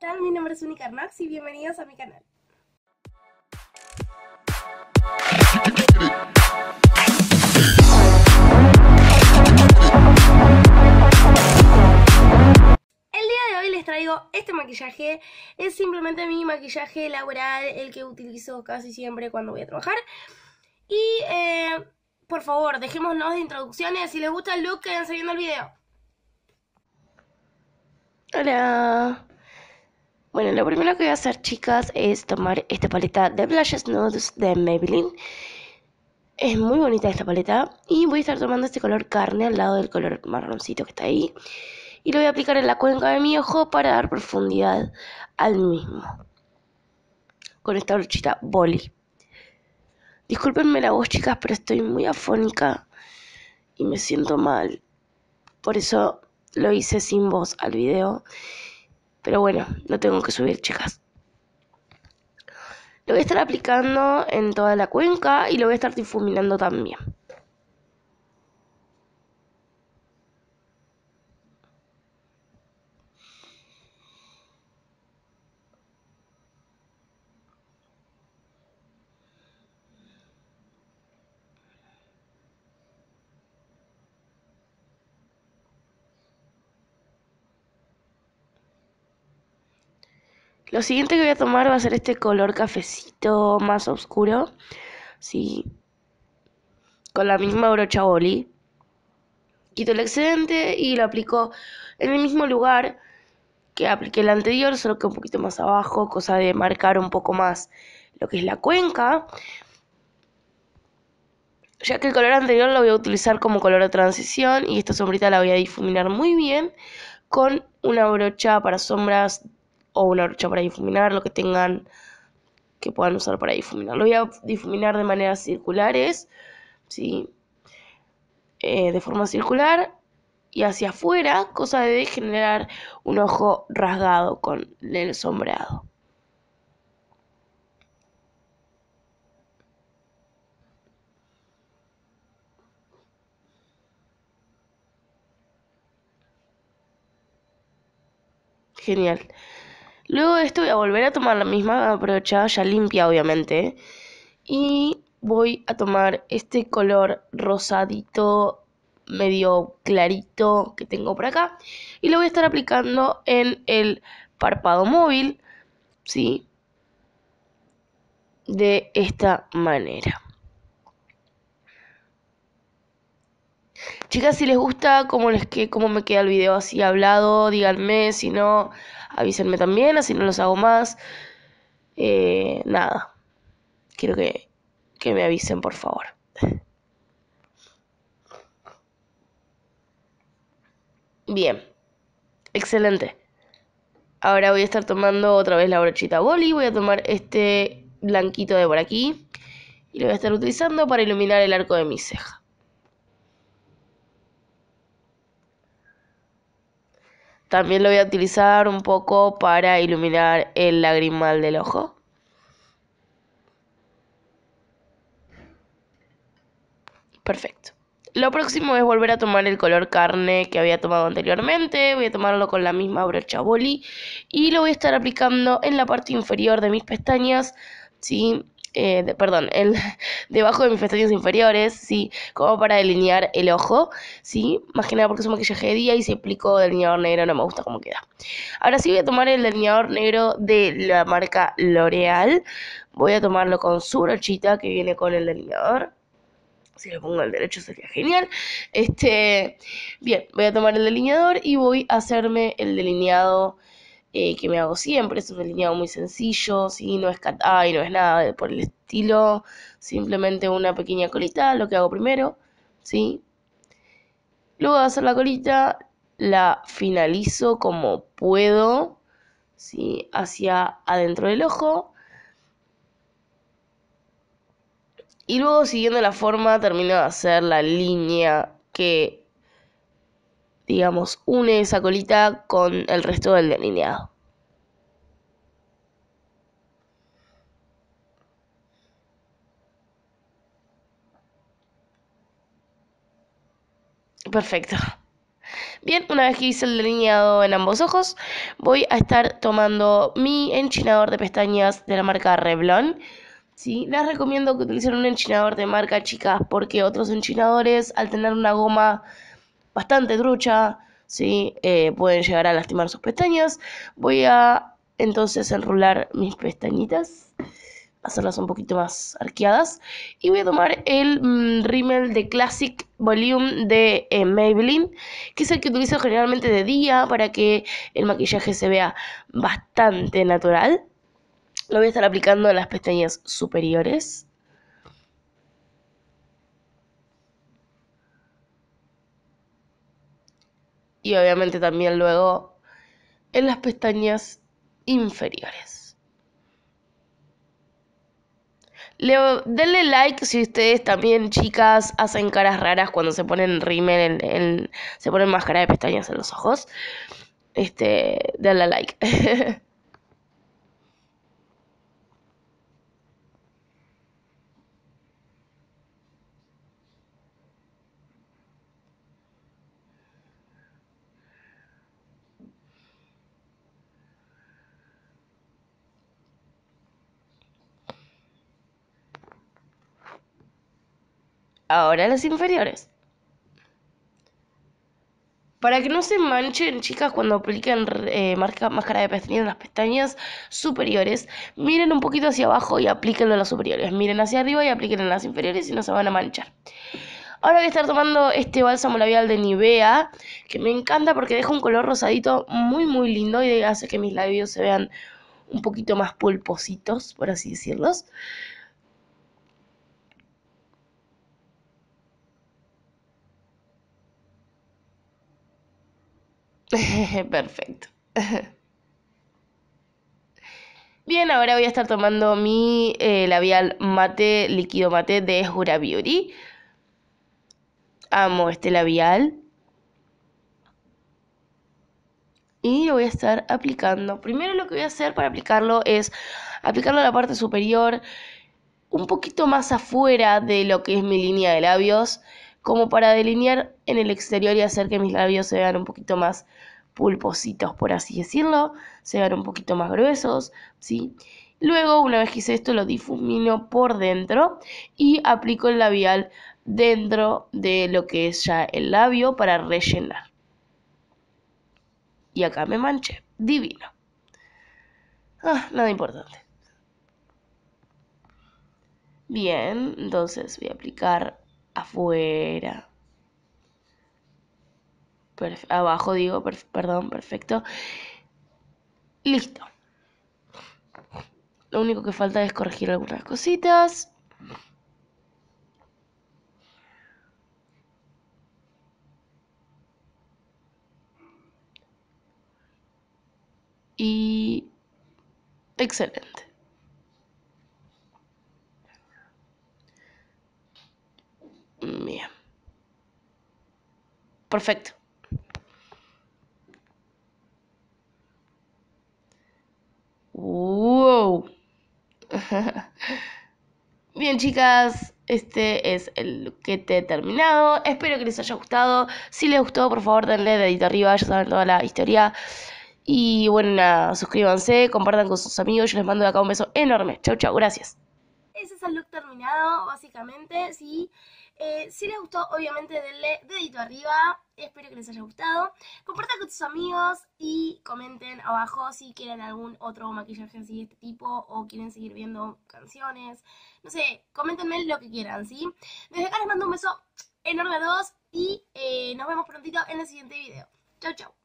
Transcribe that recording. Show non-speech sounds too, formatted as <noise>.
Hola, mi nombre es Unica Arnax y bienvenidos a mi canal. El día de hoy les traigo este maquillaje. Es simplemente mi maquillaje laboral, el que utilizo casi siempre cuando voy a trabajar. Y eh, por favor, dejémonos de introducciones. Si les gusta el look, quédense viendo el video. Hola. Bueno, lo primero que voy a hacer, chicas, es tomar esta paleta de Blushes Nudes de Maybelline. Es muy bonita esta paleta. Y voy a estar tomando este color carne al lado del color marroncito que está ahí. Y lo voy a aplicar en la cuenca de mi ojo para dar profundidad al mismo. Con esta brochita boli. Discúlpenme la voz, chicas, pero estoy muy afónica y me siento mal. Por eso lo hice sin voz al video. Pero bueno, no tengo que subir, chicas. Lo voy a estar aplicando en toda la cuenca y lo voy a estar difuminando también. Lo siguiente que voy a tomar va a ser este color cafecito más oscuro. Sí. Con la misma brocha boli. Quito el excedente y lo aplico en el mismo lugar que apliqué el anterior, solo que un poquito más abajo, cosa de marcar un poco más lo que es la cuenca. Ya que el color anterior lo voy a utilizar como color de transición y esta sombrita la voy a difuminar muy bien con una brocha para sombras o una brocha para difuminar, lo que tengan que puedan usar para difuminar. Lo voy a difuminar de maneras circulares, ¿sí? Eh, de forma circular y hacia afuera, cosa de generar un ojo rasgado con el sombreado. Genial. Luego de esto voy a volver a tomar la misma brocha, ya limpia obviamente. Y voy a tomar este color rosadito, medio clarito que tengo por acá. Y lo voy a estar aplicando en el párpado móvil, ¿sí? De esta manera. Chicas, si les gusta cómo, les cómo me queda el video así hablado, díganme, si no, avísenme también, así no los hago más. Eh, nada, quiero que, que me avisen, por favor. <laughs> Bien, excelente. Ahora voy a estar tomando otra vez la brochita boli. Voy a tomar este blanquito de por aquí. Y lo voy a estar utilizando para iluminar el arco de mi ceja. También lo voy a utilizar un poco para iluminar el lagrimal del ojo. Perfecto. Lo próximo es volver a tomar el color carne que había tomado anteriormente. Voy a tomarlo con la misma brocha boli y lo voy a estar aplicando en la parte inferior de mis pestañas, ¿sí? Eh, perdón, <laughs> debajo de mis pestañas inferiores, ¿sí? Como para delinear el ojo, ¿sí? Más que nada porque es un maquillaje de día y si aplico delineador negro no me gusta cómo queda. Ahora sí voy a tomar el delineador negro de la marca L'Oreal. Voy a tomarlo con su brochita que viene con el delineador. Si lo pongo el derecho sería genial. Este, bien, voy a tomar el delineador y voy a hacerme el delineado eh, que me hago siempre, es un delineado muy sencillo, no es no es nada por el estilo, simplemente una pequeña colita, lo que hago primero, ¿sí? Luego de hacer la colita, la finalizo como puedo, ¿sí? Hacia adentro del ojo. Y luego siguiendo la forma termino de hacer la línea que digamos, une esa colita con el resto del delineado. Perfecto. Bien, una vez que hice el delineado en ambos ojos, voy a estar tomando mi enchinador de pestañas de la marca Revlon. ¿sí? Les recomiendo que utilicen un enchinador de marca chicas porque otros enchinadores al tener una goma bastante trucha, ¿sí? Eh, pueden llegar a lastimar sus pestañas. Voy a entonces enrular mis pestañitas, hacerlas un poquito más arqueadas. Y voy a tomar el mm, Rimmel de Classic Volume de eh, Maybelline, que es el que utilizo generalmente de día para que el maquillaje se vea bastante natural. Lo voy a estar aplicando a las pestañas superiores. y obviamente también luego en las pestañas inferiores. denle like si ustedes también, chicas, hacen caras raras cuando se ponen rímel, en, se ponen máscara de pestañas en los ojos. Este, denle like. <laughs> ahora las inferiores. Para que no se manchen, chicas, cuando apliquen eh, marca, máscara de pestañas en las pestañas superiores, miren un poquito hacia abajo y aplíquenlo en las superiores. Miren hacia arriba y apliquen en las inferiores y no se van a manchar. Ahora voy a estar tomando este bálsamo labial de Nivea, que me encanta porque deja un color rosadito muy muy lindo y hace que mis labios se vean un poquito más pulpositos, por así decirlos. <laughs> Perfecto. Bien, ahora voy a estar tomando mi eh, labial mate, líquido mate de Jura Beauty. Amo este labial. Y lo voy a estar aplicando. Primero lo que voy a hacer para aplicarlo es aplicarlo a la parte superior, un poquito más afuera de lo que es mi línea de labios como para delinear en el exterior y hacer que mis labios se vean un poquito más pulpositos, por así decirlo, se vean un poquito más gruesos, ¿sí? Luego, una vez que hice esto, lo difumino por dentro y aplico el labial dentro de lo que es ya el labio para rellenar. Y acá me manché. Divino. Ah, nada importante. Bien, entonces voy a aplicar afuera. abajo digo, perdón, perfecto. Listo. Lo único que falta es corregir algunas cositas. Y excelente. Perfecto. Wow. <laughs> Bien, chicas, este es el he terminado. Espero que les haya gustado. Si les gustó, por favor, denle dedito arriba, ya saben toda la historia. Y bueno, suscríbanse, compartan con sus amigos. Yo les mando de acá un beso enorme. Chau, chau, gracias. Ese es el look terminado, básicamente. Sí. Eh, si les gustó, obviamente denle dedito arriba. Espero que les haya gustado. Compartan con tus amigos y comenten abajo si quieren algún otro maquillaje así de este tipo o quieren seguir viendo canciones. No sé, comentenme lo que quieran, ¿sí? Desde acá les mando un beso enorme a todos y eh, nos vemos prontito en el siguiente video. Chau, chau.